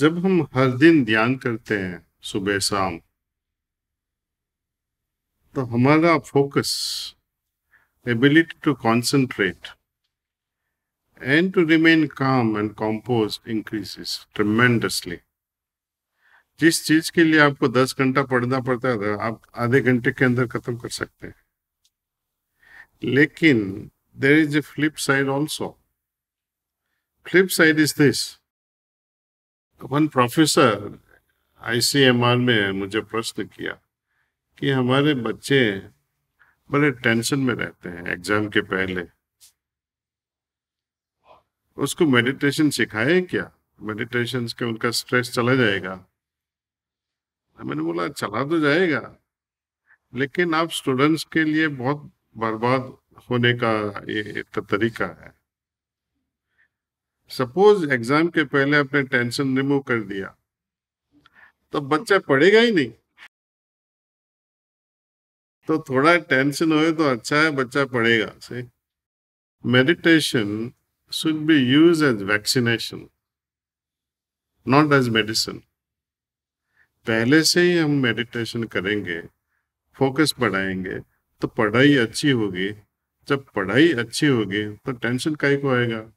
जब हम हर दिन ध्यान करते हैं सुबह शाम तो हमारा focus ability to concentrate and to remain calm and compose increases tremendously जिस चीज के लिए आपको दस घंटा पढ़ना पड़ता था आप आधे घंटे के अंदर खत्म कर सकते हैं लेकिन there is a flip side also flip side is this one professor ICMR में मुझे प्रश्न किया कि हमारे बच्चे बड़े टेंशन में रहते हैं एग्जाम के पहले उसको मेडिटेशन सिखाए क्या मेडिटेशन के उनका स्ट्रेस चला जाएगा मैंने बोला चला तो जाएगा लेकिन आप स्टूडेंट्स के लिए बहुत बर्बाद होने का ये तरीका है सपोज एग्जाम के पहले आपने टेंशन रिमूव कर दिया तो बच्चा पढ़ेगा ही नहीं तो थोड़ा टेंशन हो तो अच्छा है बच्चा पढ़ेगा सही meditation should be used as vaccination not as medicine पहले से ही हम मेडिटेशन करेंगे फोकस बढ़ाएंगे तो पढ़ाई अच्छी होगी जब पढ़ाई अच्छी होगी तो टेंशन कहीं को आएगा